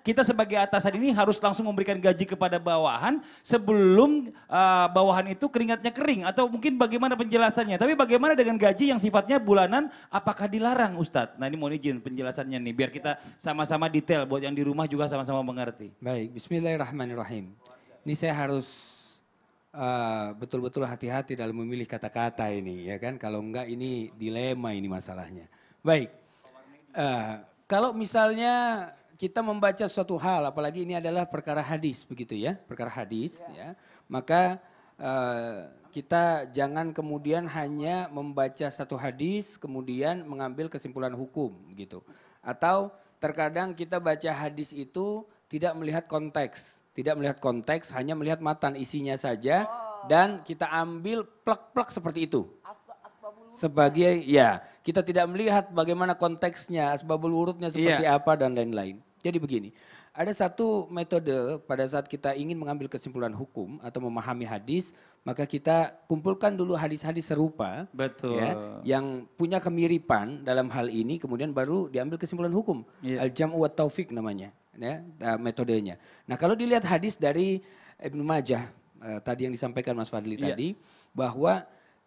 kita sebagai atasan ini harus langsung memberikan gaji kepada bawahan sebelum uh, bawahan itu keringatnya kering atau mungkin bagaimana penjelasannya. Tapi bagaimana dengan gaji yang sifatnya bulanan apakah dilarang Ustadz? Nah ini mohon izin penjelasannya nih biar kita sama-sama detail buat yang di rumah juga sama-sama mengerti. Baik, bismillahirrahmanirrahim. Ini saya harus betul eh, betul-betul hati-hati dalam memilih kata-kata ini ya kan. Kalau enggak ini dilema ini masalahnya. Baik, uh, kalau misalnya kita membaca suatu hal, apalagi ini adalah perkara hadis begitu ya, perkara hadis ya, ya maka uh, kita jangan kemudian hanya membaca satu hadis kemudian mengambil kesimpulan hukum gitu. Atau terkadang kita baca hadis itu tidak melihat konteks, tidak melihat konteks, hanya melihat matan isinya saja oh. dan kita ambil plek-plek seperti itu sebagai ya kita tidak melihat bagaimana konteksnya asbabul wurudnya iya. seperti iya. apa dan lain-lain jadi begini, ada satu metode pada saat kita ingin mengambil kesimpulan hukum atau memahami hadis, maka kita kumpulkan dulu hadis-hadis serupa Betul. Ya, yang punya kemiripan dalam hal ini kemudian baru diambil kesimpulan hukum. Yeah. Al-jam'u wa taufik namanya, ya, metodenya. Nah, kalau dilihat hadis dari Ibnu Majah eh, tadi yang disampaikan Mas Fadli yeah. tadi bahwa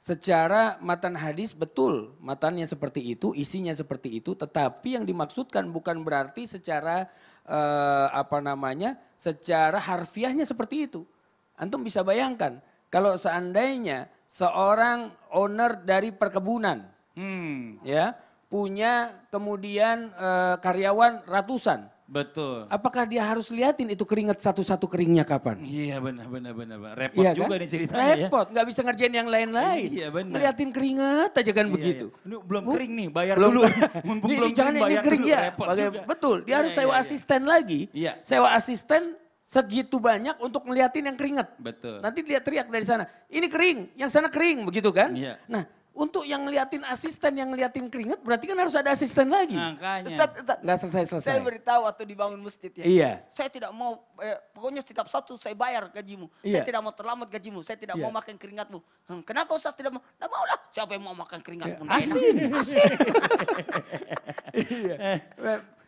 secara matan hadis betul matannya seperti itu, isinya seperti itu, tetapi yang dimaksudkan bukan berarti secara eh, apa namanya, secara harfiahnya seperti itu. Antum bisa bayangkan kalau seandainya seorang owner dari perkebunan, hmm. ya punya kemudian eh, karyawan ratusan, Betul. Apakah dia harus liatin itu keringat satu-satu keringnya kapan? Iya benar benar benar. Repot iya, juga kan? nih ceritanya ya. Repot, nggak bisa ngerjain yang lain-lain. Iya benar. Ngeliatin keringat aja kan iya, begitu. Iya. Ini belum kering nih, bayar belum, dulu. Mumpung belum jangan bayar kering dulu, ya. Repot Bagai, juga. Betul, dia iya, harus iya, sewa iya, asisten lagi. Iya. Sewa asisten segitu banyak untuk ngeliatin yang keringat. Betul. Nanti dia teriak dari sana, ini kering, yang sana kering begitu kan? Iya. Nah, untuk yang ngeliatin asisten, yang ngeliatin keringet, berarti kan harus ada asisten lagi. Makanya. Ustaz, Nggak selesai-selesai. Saya beritahu waktu dibangun masjid ya. Iya. Saya tidak mau, eh, pokoknya setiap satu saya bayar gajimu. Iya. Saya tidak mau terlambat gajimu, saya tidak iya. mau makan keringatmu. Hm, kenapa Ustaz tidak mau? Nggak mau lah. Siapa yang mau makan keringatmu? Ya, asin. Asin. iya.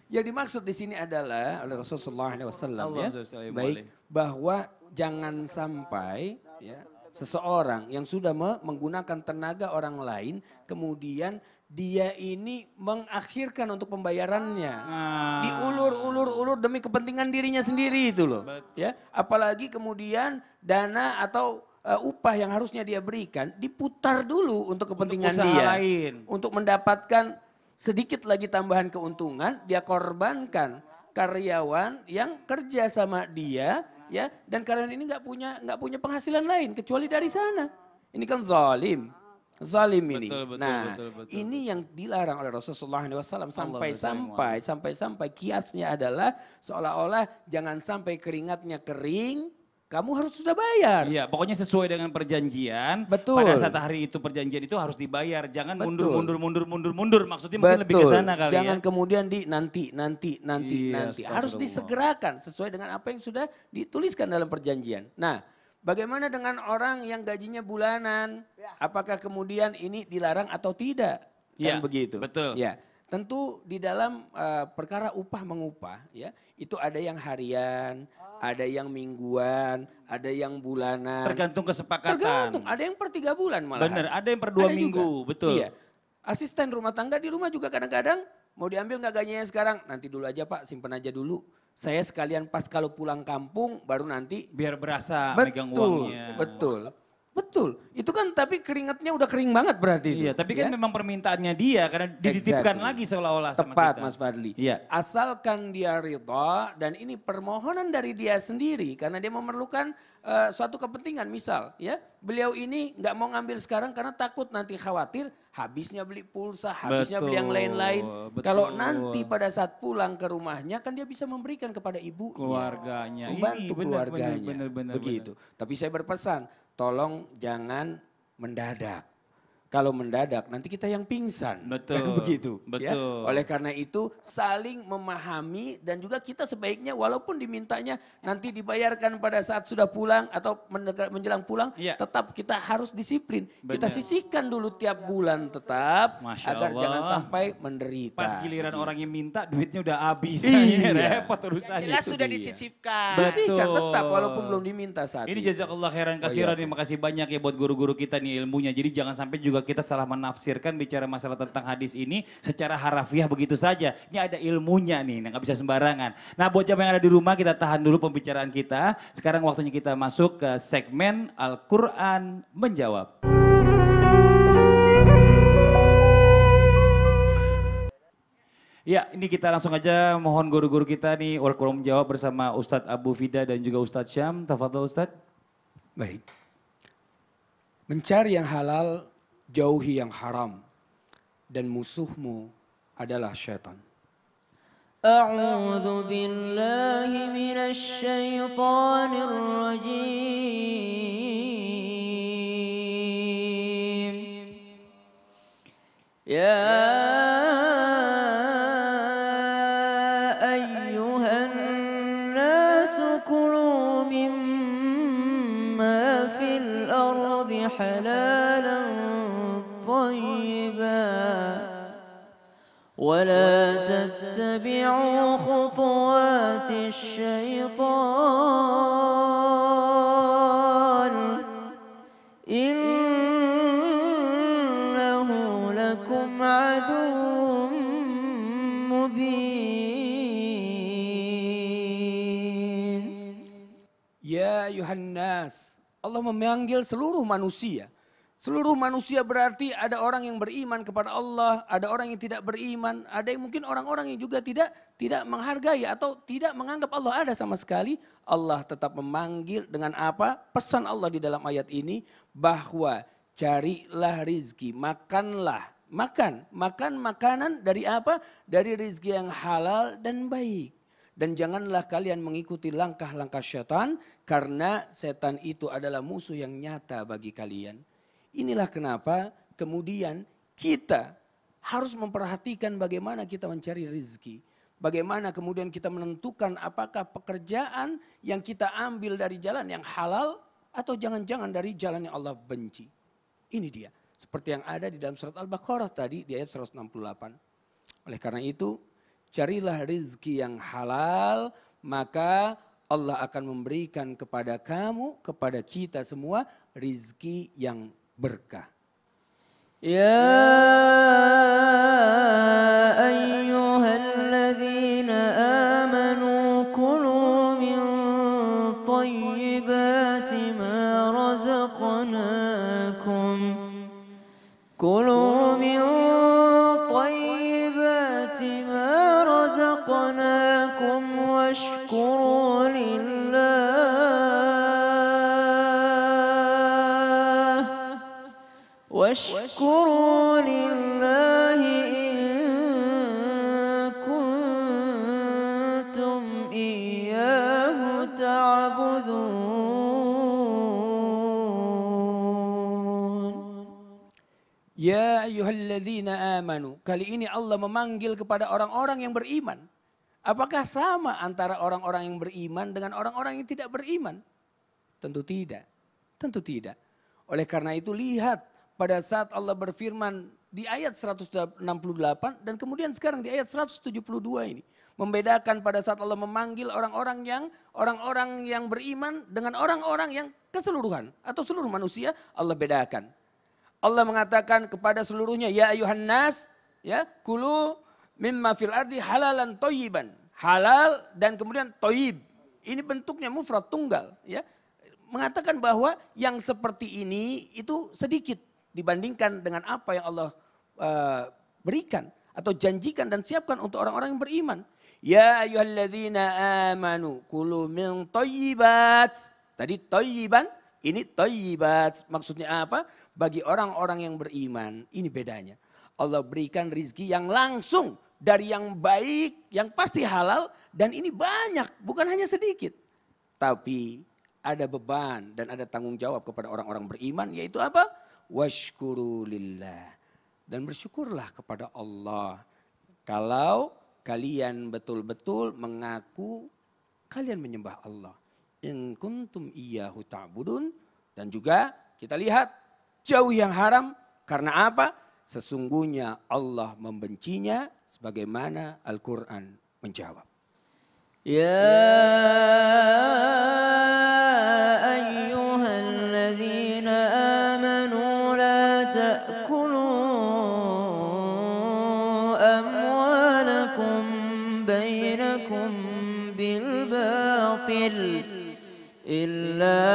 Yang dimaksud di sini adalah oleh Rasulullah SAW ya, baik bahwa jangan sampai ya seseorang yang sudah menggunakan tenaga orang lain, kemudian dia ini mengakhirkan untuk pembayarannya. ah. Diulur-ulur-ulur demi kepentingan dirinya sendiri itu loh. Betul. Ya, apalagi kemudian dana atau uh, upah yang harusnya dia berikan diputar dulu untuk kepentingan untuk dia. Lain. Untuk mendapatkan sedikit lagi tambahan keuntungan, dia korbankan karyawan yang kerja sama dia ya dan kalian ini nggak punya nggak punya penghasilan lain kecuali dari sana ini kan zalim zalim ini betul, betul, nah betul, betul, betul, ini yang dilarang oleh Rasulullah SAW sampai sampai sampai sampai kiasnya adalah seolah-olah jangan sampai keringatnya kering kamu harus sudah bayar. Iya, pokoknya sesuai dengan perjanjian. Betul. Pada saat hari itu perjanjian itu harus dibayar. Jangan mundur, mundur, mundur, mundur, mundur. Maksudnya Betul. mungkin lebih ke sana kali Jangan ya. kemudian di nanti, nanti, nanti, iya, nanti. Harus disegerakan sesuai dengan apa yang sudah dituliskan dalam perjanjian. Nah, bagaimana dengan orang yang gajinya bulanan? Ya. Apakah kemudian ini dilarang atau tidak? Kan iya, begitu. Betul. Ya. Tentu di dalam uh, perkara upah mengupah ya, itu ada yang harian, oh. ada yang mingguan, ada yang bulanan. Tergantung kesepakatan. Tergantung, ada yang per tiga bulan malah. Benar, ada yang per dua ada minggu, juga. betul. Iya. Asisten rumah tangga di rumah juga kadang-kadang mau diambil nggak gajinya sekarang? Nanti dulu aja Pak, simpen aja dulu. Saya sekalian pas kalau pulang kampung baru nanti biar berasa betul, megang uangnya. Betul. Betul. Itu kan tapi keringatnya udah kering banget berarti itu. Iya, tapi kan ya? memang permintaannya dia karena dititipkan exactly. lagi seolah-olah sama Tepat, Mas Fadli. Iya. Asalkan dia rida dan ini permohonan dari dia sendiri karena dia memerlukan uh, suatu kepentingan misal ya. Beliau ini nggak mau ngambil sekarang karena takut nanti khawatir habisnya beli pulsa, habisnya betul, beli yang lain-lain. Kalau nanti pada saat pulang ke rumahnya kan dia bisa memberikan kepada ibunya, keluarganya, membantu Ih, keluarganya. Bener, bener, bener, Begitu. Bener. Tapi saya berpesan, tolong jangan mendadak kalau mendadak nanti kita yang pingsan. Betul. Kan begitu. Ya. Betul. Ya? Oleh karena itu saling memahami dan juga kita sebaiknya walaupun dimintanya nanti dibayarkan pada saat sudah pulang atau menjelang pulang ya. tetap kita harus disiplin. Benar. Kita sisihkan dulu tiap bulan tetap Masya agar Allah. jangan sampai menderita. Pas giliran orang yang minta duitnya udah habis. Iya. Repot urusannya. Jelas sudah disisipkan. Sisihkan tetap walaupun belum diminta saat ini. Ini jazakallah khairan oh, kasiran. Oh, iya. kasih banyak ya buat guru-guru kita nih ilmunya. Jadi jangan sampai juga kita salah menafsirkan bicara masalah tentang hadis ini secara harafiah begitu saja. Ini ada ilmunya nih, nggak bisa sembarangan. Nah buat siapa yang ada di rumah kita tahan dulu pembicaraan kita. Sekarang waktunya kita masuk ke segmen Al-Quran Menjawab. Ya, ini kita langsung aja mohon guru-guru kita nih Walkurum jawab bersama Ustadz Abu Fida dan juga Ustadz Syam. Tafadhol Ustadz. Baik. Mencari yang halal jauhi yang haram dan musuhmu adalah syaitan. A'udzu billahi minasy syaithanir rajim. Ya حلالا ولا تتبعوا خطوات الشيطان إنه لكم عدو مبين يا أيها الناس Allah memanggil seluruh manusia Seluruh manusia berarti ada orang yang beriman kepada Allah, ada orang yang tidak beriman, ada yang mungkin orang-orang yang juga tidak tidak menghargai atau tidak menganggap Allah ada sama sekali. Allah tetap memanggil dengan apa? Pesan Allah di dalam ayat ini bahwa carilah rizki, makanlah, makan, makan makanan dari apa? Dari rizki yang halal dan baik. Dan janganlah kalian mengikuti langkah-langkah setan karena setan itu adalah musuh yang nyata bagi kalian. Inilah kenapa kemudian kita harus memperhatikan bagaimana kita mencari rezeki, Bagaimana kemudian kita menentukan apakah pekerjaan yang kita ambil dari jalan yang halal atau jangan-jangan dari jalan yang Allah benci. Ini dia. Seperti yang ada di dalam surat Al-Baqarah tadi di ayat 168. Oleh karena itu, carilah rezeki yang halal, maka Allah akan memberikan kepada kamu, kepada kita semua, rezeki yang berkah. Ya ayyuhalladzina amanu kulu min tayyibati ma razaqnakum. Kulu min tayyibati ma razaqnakum washkuru Ya ayyuhalladzina amanu. Kali ini Allah memanggil kepada orang-orang yang beriman. Apakah sama antara orang-orang yang beriman dengan orang-orang yang tidak beriman? Tentu tidak. Tentu tidak. Oleh karena itu lihat pada saat Allah berfirman di ayat 168 dan kemudian sekarang di ayat 172 ini membedakan pada saat Allah memanggil orang-orang yang orang-orang yang beriman dengan orang-orang yang keseluruhan atau seluruh manusia Allah bedakan. Allah mengatakan kepada seluruhnya, ya ayuhan nas, ya, kulu mimma fil ardi halalan toyiban. Halal dan kemudian toyib. Ini bentuknya mufrad tunggal. ya Mengatakan bahwa yang seperti ini itu sedikit dibandingkan dengan apa yang Allah uh, berikan atau janjikan dan siapkan untuk orang-orang yang beriman. Ya ayuhan amanu kulu min toyibat Tadi toyiban ini toyibat maksudnya apa? Bagi orang-orang yang beriman ini bedanya. Allah berikan rizki yang langsung dari yang baik, yang pasti halal dan ini banyak bukan hanya sedikit. Tapi ada beban dan ada tanggung jawab kepada orang-orang beriman yaitu apa? Washkurulillah Dan bersyukurlah kepada Allah kalau kalian betul-betul mengaku kalian menyembah Allah in kuntum iyyahu ta'budun dan juga kita lihat jauh yang haram karena apa? Sesungguhnya Allah membencinya sebagaimana Al-Qur'an menjawab. Ya ayyuhalladzina amanu bil إلا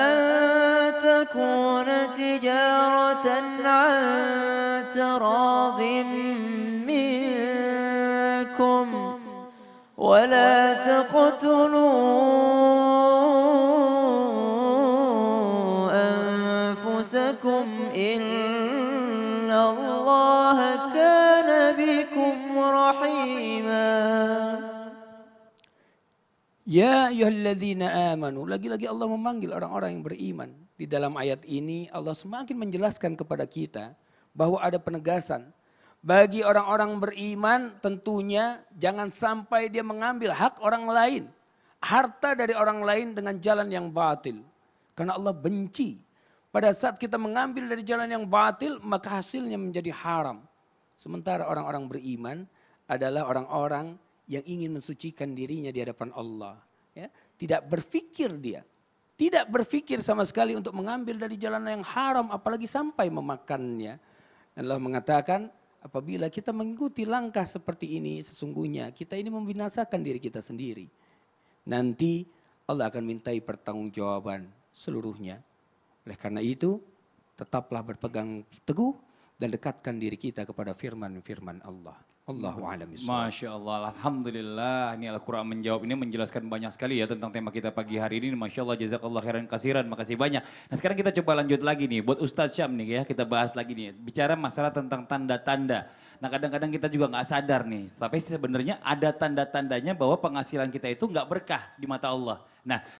أن تكون تجارة عن تراض منكم ولا تقتلوا أنفسكم إن الله Ya ayyuhalladzina amanu. Lagi-lagi Allah memanggil orang-orang yang beriman. Di dalam ayat ini Allah semakin menjelaskan kepada kita bahwa ada penegasan. Bagi orang-orang beriman tentunya jangan sampai dia mengambil hak orang lain. Harta dari orang lain dengan jalan yang batil. Karena Allah benci. Pada saat kita mengambil dari jalan yang batil maka hasilnya menjadi haram. Sementara orang-orang beriman adalah orang-orang yang ingin mensucikan dirinya di hadapan Allah. Ya, tidak berpikir dia. Tidak berpikir sama sekali untuk mengambil dari jalan yang haram apalagi sampai memakannya. Dan Allah mengatakan apabila kita mengikuti langkah seperti ini sesungguhnya kita ini membinasakan diri kita sendiri. Nanti Allah akan mintai pertanggungjawaban seluruhnya. Oleh karena itu tetaplah berpegang teguh dan dekatkan diri kita kepada firman-firman Allah. Allahu alam Masya Allah, Alhamdulillah. Ini Al-Quran menjawab ini menjelaskan banyak sekali ya tentang tema kita pagi hari ini. Masya Allah, jazakallah khairan kasiran. Makasih banyak. Nah sekarang kita coba lanjut lagi nih. Buat Ustaz Syam nih ya, kita bahas lagi nih. Bicara masalah tentang tanda-tanda. Nah kadang-kadang kita juga nggak sadar nih. Tapi sebenarnya ada tanda-tandanya bahwa penghasilan kita itu nggak berkah di mata Allah. Nah